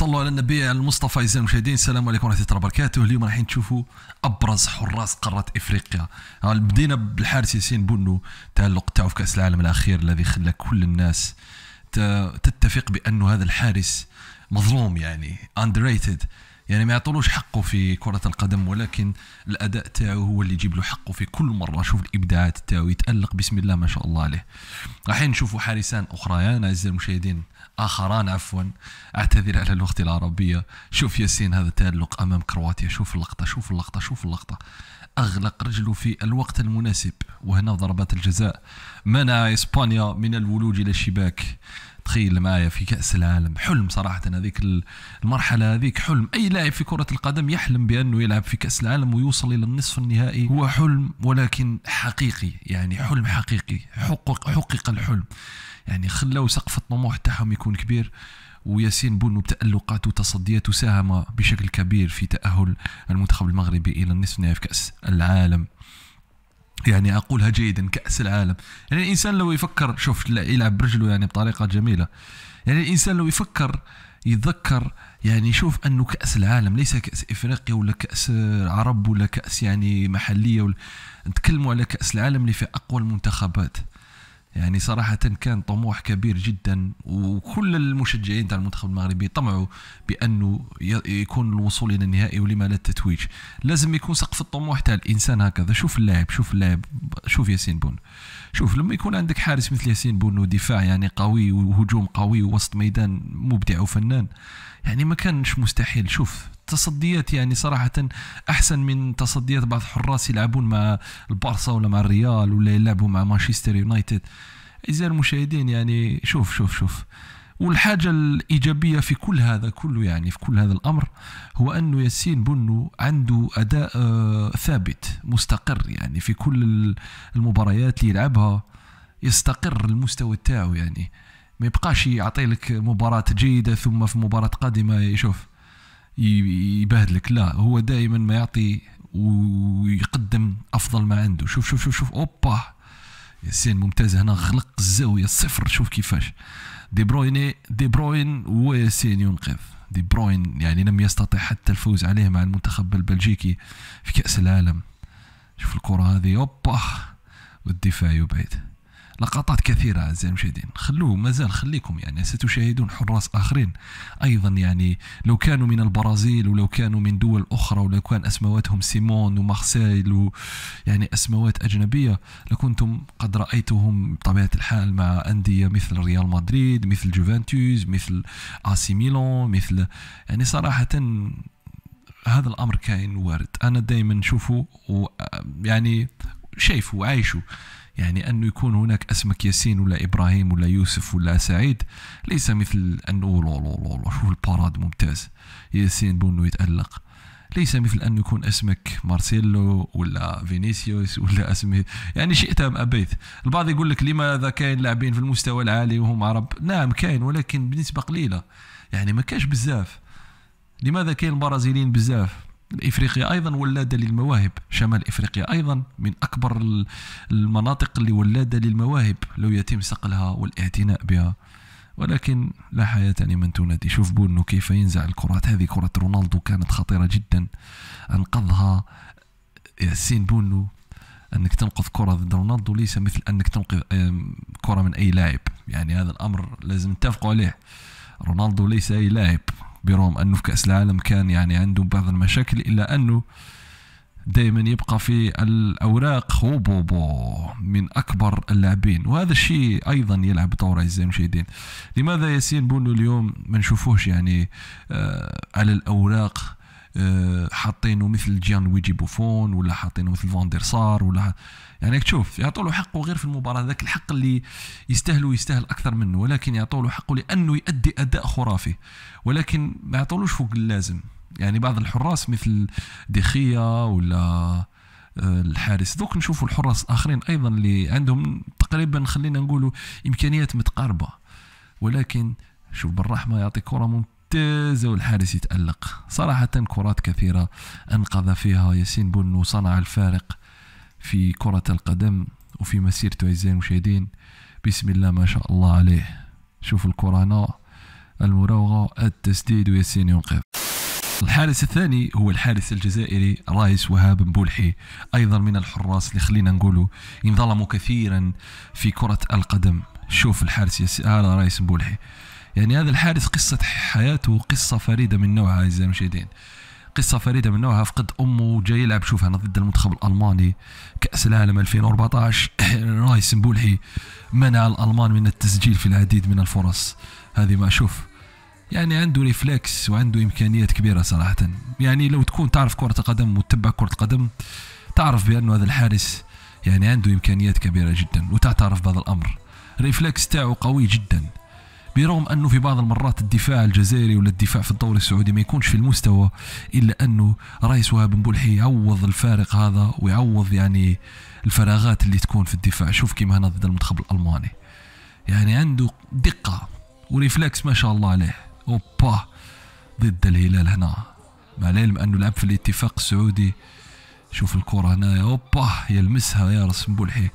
صلوا على النبي على المصطفى اعزائي المشاهدين السلام عليكم ورحمه الله وبركاته اليوم راح نشوفوا ابرز حراس قاره افريقيا بدينا بالحارس ياسين بونو تالق تاعو في كاس العالم الاخير الذي خلى كل الناس تتفق بانه هذا الحارس مظلوم يعني اندريتد يعني ما يعطولوش حقه في كرة القدم ولكن الأداء تاعو هو اللي يجيب له حقه في كل مرة شوف الإبداعات تاعو يتألق بسم الله ما شاء الله عليه رايحين نشوفوا حارسان أخريان أعزائي المشاهدين آخران عفوا أعتذر على اللغة العربية شوف ياسين هذا تألق أمام كرواتيا شوف اللقطة شوف اللقطة شوف اللقطة أغلق رجله في الوقت المناسب وهنا ضربات الجزاء منع إسبانيا من الولوج إلى الشباك تخيل معايا في كاس العالم حلم صراحه هذيك المرحله هذيك حلم اي لاعب في كره القدم يحلم بانه يلعب في كاس العالم ويوصل الى النصف النهائي هو حلم ولكن حقيقي يعني حلم حقيقي حقق حقق الحلم يعني خلاو سقف الطموح تاعهم يكون كبير وياسين بونو بتألقات وتصديات ساهم بشكل كبير في تأهل المنتخب المغربي إلى النصف النهائي في كأس العالم يعني اقولها جيدا كاس العالم يعني الانسان لو يفكر شوف يلعب برجله يعني بطريقه جميله يعني الانسان لو يفكر يتذكر يعني يشوف انه كاس العالم ليس كاس افريقيا ولا كاس عرب ولا كاس يعني محليه ولا نتكلموا على كاس العالم اللي فيه اقوى المنتخبات يعني صراحة كان طموح كبير جدا وكل المشجعين تاع المنتخب المغربي طمعوا بأنه يكون الوصول إلى النهائي ولما لا التتويج لازم يكون سقف الطموح تاع الإنسان هكذا شوف اللاعب شوف اللاعب شوف ياسين بون شوف لما يكون عندك حارس مثل ياسين بونو دفاع يعني قوي وهجوم قوي ووسط ميدان مبدع وفنان يعني ما كانش مستحيل شوف تصديات يعني صراحة أحسن من تصديات بعض الحراس يلعبون مع البارسا ولا مع الريال ولا يلعبوا مع مانشستر يونايتد أعزائي المشاهدين يعني شوف شوف شوف والحاجة الإيجابية في كل هذا كله يعني في كل هذا الأمر هو أنه ياسين بنو عنده أداء آه، ثابت مستقر يعني في كل المباريات اللي يلعبها يستقر المستوى تاعو يعني ما يبقاش يعطي لك مباراة جيدة ثم في مباراة قادمة يشوف يبهدلك لا هو دائما ما يعطي ويقدم افضل ما عنده شوف شوف شوف شوف اوبا ياسين ممتاز هنا غلق الزاويه الصفر شوف كيفاش دي بروين دي بروين وسين ينقذ دي بروين يعني لم يستطع حتى الفوز عليه مع المنتخب البلجيكي في كأس العالم شوف الكرة هذه اوبا والدفاع يبعد لقطات كثيرة أعزائي المشاهدين خلوه مازال خليكم يعني ستشاهدون حراس آخرين أيضا يعني لو كانوا من البرازيل ولو كانوا من دول أخرى ولو كان أسمواتهم سيمون ومارسيل و يعني أسموات أجنبية لكنتم قد رأيتهم بطبيعة الحال مع أندية مثل ريال مدريد مثل جوفنتوس مثل آسي ميلون مثل يعني صراحة هذا الأمر كاين وارد أنا دائما نشوفه يعني شايفه وعايشه يعني أنه يكون هناك اسمك ياسين ولا إبراهيم ولا يوسف ولا سعيد ليس مثل أنه لو لو لو لو شوف الباراد ممتاز ياسين بونو يتألق ليس مثل أنه يكون اسمك مارسيلو ولا فينيسيوس ولا اسمه يعني شئت أم أبيت البعض يقول لك لماذا كاين لاعبين في المستوى العالي وهم عرب نعم كاين ولكن بنسبة قليلة يعني ما كاش بزاف لماذا كاين البرازيليين بزاف افريقيا ايضا ولاده للمواهب شمال افريقيا ايضا من اكبر المناطق اللي ولاده للمواهب لو يتم صقلها والاعتناء بها ولكن لا حياة لمن تنادي شوف بونو كيف ينزع الكرات هذه كرة رونالدو كانت خطيرة جدا أنقذها ياسين بونو أنك تنقذ كرة ضد رونالدو ليس مثل أنك تنقذ كرة من أي لاعب يعني هذا الأمر لازم نتفقوا عليه رونالدو ليس أي لاعب برغم أنه في كأس العالم كان يعني عنده بعض المشاكل إلا أنه دائما يبقى في الاوراق هوبوبو من اكبر اللاعبين وهذا الشيء ايضا يلعب دور اعزائي المشاهدين لماذا ياسين بونو اليوم ما نشوفوش يعني آه، على الاوراق آه، حاطينه مثل جيان لويجي بوفون ولا حاطينه مثل فاندر سار ولا يعني تشوف يعطوا له حقه غير في المباراه ذاك الحق اللي يستاهله يستاهل اكثر منه ولكن يعطوا له حقه لانه يؤدي اداء خرافي ولكن ما يعطولوش فوق اللازم يعني بعض الحراس مثل دخية ولا آه، الحارس دوك نشوفوا الحراس الاخرين ايضا اللي عندهم تقريبا خلينا نقولوا امكانيات متقاربه ولكن شوف بالرحمه يعطي كره ممتازه والحارس يتالق صراحه كرات كثيره انقذ فيها ياسين بن وصنع الفارق في كره القدم وفي مسيرته اعزائي المشاهدين بسم الله ما شاء الله عليه شوف الكره هنا المراوغه التسديد وياسين ينقذ الحارس الثاني هو الحارس الجزائري رايس وهاب مبولحي ايضا من الحراس اللي خلينا نقولوا انظلموا كثيرا في كره القدم شوف الحارس ياسين هذا رايس مبولحي يعني هذا الحارس قصة حياته قصة فريدة من نوعها أعزائي المشاهدين قصة فريدة من نوعها فقد أمه جاي يلعب شوف أنا ضد المنتخب الألماني كأس العالم 2014 رايس بولحي منع الألمان من التسجيل في العديد من الفرص هذه ما أشوف يعني عنده ريفلكس وعنده إمكانيات كبيرة صراحة يعني لو تكون تعرف كرة القدم وتتبع كرة القدم تعرف بأنه هذا الحارس يعني عنده إمكانيات كبيرة جدا وتعترف بهذا الأمر ريفلكس تاعه قوي جدا برغم انه في بعض المرات الدفاع الجزائري ولا الدفاع في الدوري السعودي ما يكونش في المستوى الا انه رئيس وهاب بن بلحي يعوض الفارق هذا ويعوض يعني الفراغات اللي تكون في الدفاع شوف كيما هنا ضد المنتخب الالماني يعني عنده دقه وريفلكس ما شاء الله عليه اوبا ضد الهلال هنا مع العلم انه لعب في الاتفاق السعودي شوف الكره هنا اوبا يلمسها يا رسم بولحي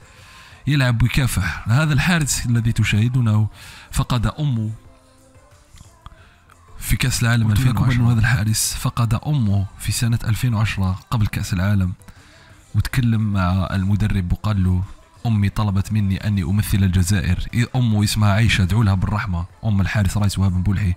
يلعب ويكافح هذا الحارس الذي تشاهدونه فقد أمه في كأس العالم 2010 هذا الحارس فقد أمه في سنة 2010 قبل كأس العالم وتكلم مع المدرب وقال له أمي طلبت مني أني أمثل الجزائر أمه اسمها عيشة ادعو لها بالرحمة أم الحارس رايس وهاب بولحي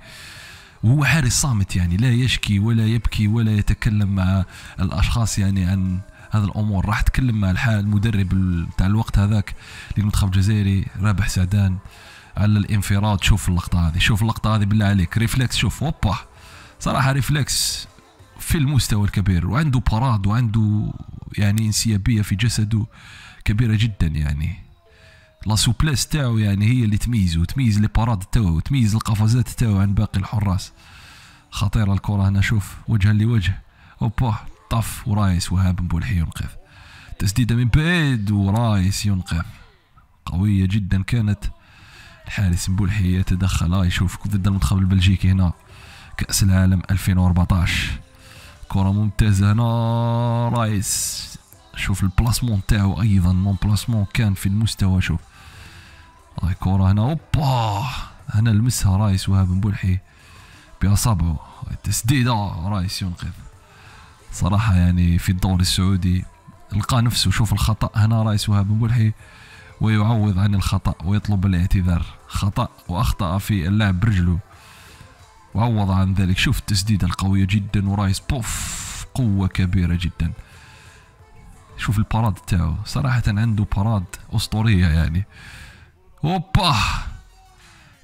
وهو حارس صامت يعني لا يشكي ولا يبكي ولا يتكلم مع الأشخاص يعني عن هذا الامور راح تكلم مع الحال المدرب تاع الوقت هذاك للمنتخب الجزائري رابح سعدان على الانفراد شوف اللقطه هذه شوف اللقطه هذه بالله عليك ريفلكس شوف هوبا صراحه ريفلكس في المستوى الكبير وعنده براد وعنده يعني انسيابيه في جسده كبيره جدا يعني لا سوبليس تاعو يعني هي اللي تميزه تميز لي باراد تاعو تميز القفزات تاعو عن باقي الحراس خطيره الكره هنا شوف وجها لوجه اوبا طف ورايس وهاب بولحي ينقذ تسديدة من بعيد ورايس ينقذ قوية جدا كانت الحارس بولحي يتدخل آه يشوف ضد المنتخب البلجيكي هنا كأس العالم 2014 كرة ممتازة هنا رايس شوف البلاسمون تاعو أيضا مون بلاسمون كان في المستوى شوف هاي كرة هنا اوبا هنا لمسها رايس وهاب بولحي بأصابعه التسديدة رايس ينقذ صراحه يعني في الدوري السعودي لقى نفسه شوف الخطا هنا رايس وهاب ملحي ويعوض عن الخطا ويطلب الاعتذار خطا واخطا في اللعب برجله وعوض عن ذلك شوف التسديده القويه جدا ورايس بوف قوه كبيره جدا شوف البراد تاعو صراحه عنده براد اسطوريه يعني اوبا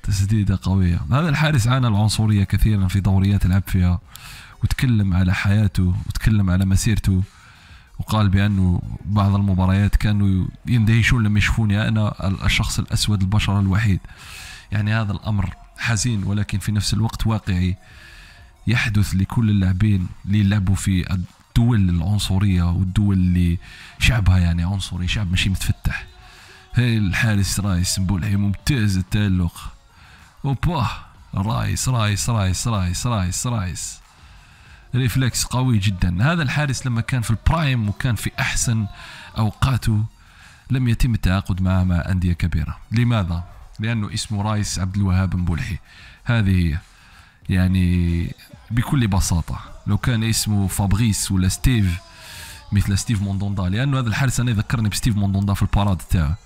تسديده قويه هذا الحارس عانى العنصريه كثيرا في دوريات لعب فيها وتكلم على حياته وتكلم على مسيرته وقال بانه بعض المباريات كانوا يندهشون لما يشوفوني انا الشخص الاسود البشره الوحيد يعني هذا الامر حزين ولكن في نفس الوقت واقعي يحدث لكل اللاعبين اللي يلعبوا في الدول العنصريه والدول اللي شعبها يعني عنصري شعب ماشي متفتح هاي الحارس رايس مبولعي ممتاز التألق رايس رايس رايس رايس رايس رايس رايس ريفلكس قوي جدا هذا الحارس لما كان في البرايم وكان في أحسن أوقاته لم يتم التعاقد معه مع أندية كبيرة لماذا؟ لأنه اسمه رايس عبد الوهاب بولحي هذه هي يعني بكل بساطة لو كان اسمه فابغيس ولا ستيف مثل ستيف موندوندا لأنه هذا الحارس أنا يذكرني بستيف موندوندا في الباراد تاعه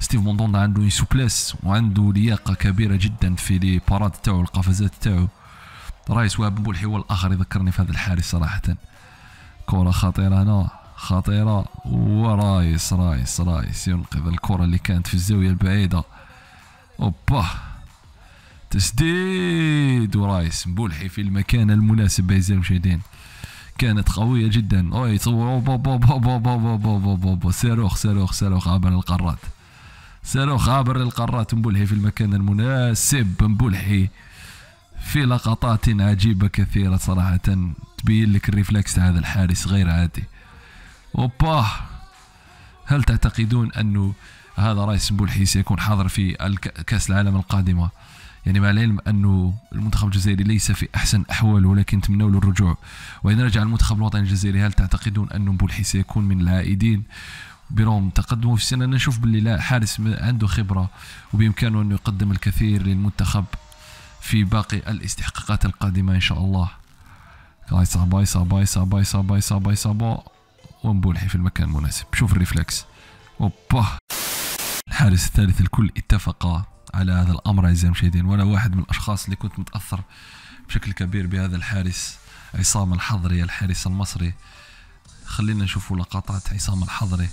ستيف موندوندا عنده سوبلاس وعنده لياقة كبيرة جدا في لي باراد تاعه القفزات تاعه رايس وهب بولحي هو الاخر يذكرني في هذا الحارس صراحه كره خطيره هنا خطيره ورايس رايس رايس ينقذ الكره اللي كانت في الزاويه البعيده اوبا تسديد ورايس مبولحي في المكان المناسب اعزائي المشاهدين كانت قوية جدا اوي تصوروا بابا بابا بابا بابا بابا صاروخ صاروخ صاروخ عبر القارات صاروخ عبر القارات مبولحي في المكان المناسب مبولحي في لقطات عجيبة كثيرة صراحة تبين لك الريفلكس هذا الحارس غير عادي اوباه هل تعتقدون انه هذا رايس بولحي سيكون حاضر في كاس العالم القادمه يعني مع العلم انه المنتخب الجزائري ليس في احسن احواله ولكن تمنوا له الرجوع واذا رجع المنتخب الوطني الجزائري هل تعتقدون انه بولحي سيكون من العائدين برغم تقدمه في السن انا نشوف باللي لا حارس عنده خبره وبامكانه انه يقدم الكثير للمنتخب في باقي الاستحقاقات القادمة إن شاء الله يصعبا يصعبا يصعبا يصعبا يصعبا يصعبا ونبولحي في المكان المناسب شوف الريفلكس اوبا الحارس الثالث الكل اتفق على هذا الامر اعزائي المشاهدين ولا واحد من الاشخاص اللي كنت متاثر بشكل كبير بهذا الحارس عصام الحضري الحارس المصري خلينا نشوفوا لقطات عصام الحضري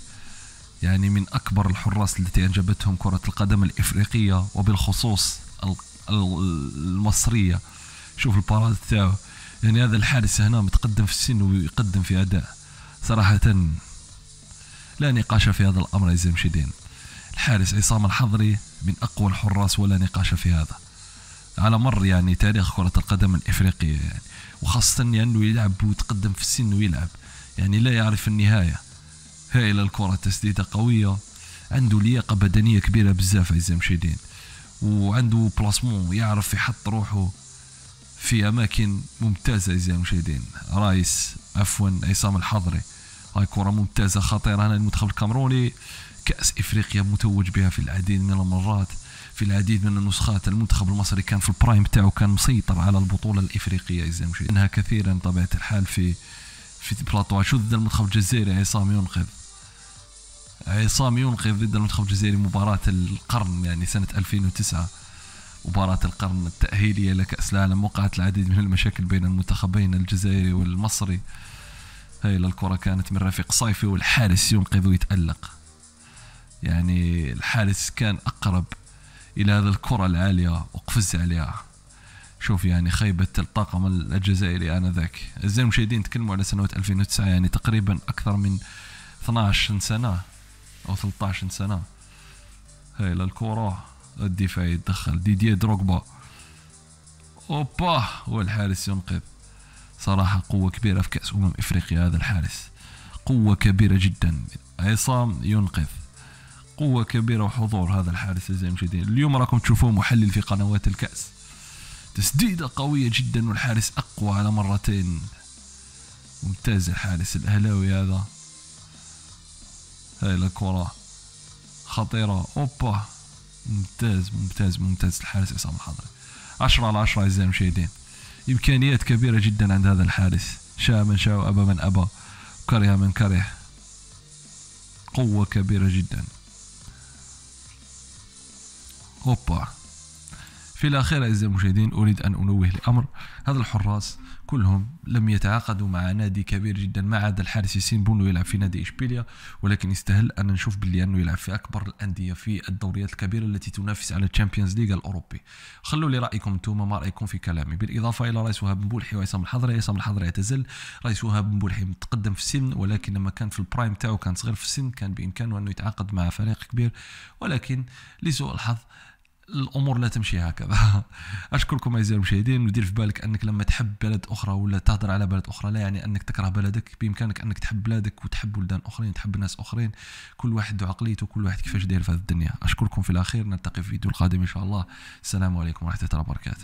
يعني من اكبر الحراس التي انجبتهم كره القدم الافريقيه وبالخصوص المصريه شوف الباراد تاعو يعني هذا الحارس هنا متقدم في السن ويقدم في اداء صراحه لا نقاش في هذا الامر يا زمشدين الحارس عصام الحضري من اقوى الحراس ولا نقاش في هذا على مر يعني تاريخ كرة القدم الإفريقية يعني وخاصة لأنه يعني يلعب ويتقدم في السن ويلعب يعني لا يعرف النهاية هائلة الكرة تسديدة قوية عنده لياقة بدنية كبيرة بزاف عزيز مشيدين وعنده بلاسمون يعرف يحط روحه في اماكن ممتازه اعزائي المشاهدين رايس عفوا عصام الحضري هاي كره ممتازه خطيره هنا المنتخب الكاميروني كاس افريقيا متوج بها في العديد من المرات في العديد من النسخات المنتخب المصري كان في البرايم تاعو كان مسيطر على البطوله الافريقيه اعزائي المشاهدين انها كثيرا طبيعه الحال في في بلاطو ضد المنتخب الجزائري عصام ينقذ عصام ينقذ ضد المنتخب الجزائري مباراة القرن يعني سنة 2009 مباراة القرن التأهيلية لكأس العالم وقعت العديد من المشاكل بين المنتخبين الجزائري والمصري هاي الكرة كانت من رفيق صيفي والحارس ينقذ ويتألق يعني الحارس كان أقرب إلى هذا الكرة العالية وقفز عليها شوف يعني خيبة الطاقم الجزائري آنذاك الزين المشاهدين تكلموا على سنوات 2009 يعني تقريبا أكثر من 12 سنة او 13 سنه هاي الكره الدفاع يتدخل ديدي دروغبا اوبا والحارس ينقذ صراحه قوه كبيره في كاس امم افريقيا هذا الحارس قوه كبيره جدا عصام ينقذ قوة كبيرة وحضور هذا الحارس زي المشاهدين اليوم راكم تشوفوه محلل في قنوات الكأس تسديدة قوية جدا والحارس أقوى على مرتين ممتاز الحارس الأهلاوي هذا هاي الكرة خطيرة اوبا ممتاز ممتاز ممتاز الحارس عصام الحضري عشرة على عشرة أعزائي المشاهدين إمكانيات كبيرة جدا عند هذا الحارس شاء من شاء وأبى من أبى كره من كره قوة كبيرة جدا اوبا في الأخير أعزائي المشاهدين أريد أن أنوه لأمر هذا الحراس كلهم لم يتعاقدوا مع نادي كبير جدا ما عدا الحارس ياسين بونو يلعب في نادي إشبيليا ولكن يستاهل أن نشوف باللي أنه يلعب في أكبر الأندية في الدوريات الكبيرة التي تنافس على الشامبيونز ليغا الأوروبي خلوا لي رأيكم أنتم ما رأيكم في كلامي بالإضافة إلى رئيس وهاب بولحي وعصام الحضري عصام الحضري اعتزل رئيس وهاب بولحي متقدم في السن ولكن لما كان في البرايم تاعو كان صغير في السن كان بإمكانه أنه يتعاقد مع فريق كبير ولكن لسوء الحظ الامور لا تمشي هكذا اشكركم اعزائي المشاهدين ودير في بالك انك لما تحب بلد اخرى ولا تهضر على بلد اخرى لا يعني انك تكره بلدك بامكانك انك تحب بلادك وتحب بلدان اخرين تحب ناس اخرين كل واحد ذو عقليته كل واحد كيفاش داير في هذه الدنيا اشكركم في الاخير نلتقي في الفيديو القادم ان شاء الله السلام عليكم ورحمه الله وبركاته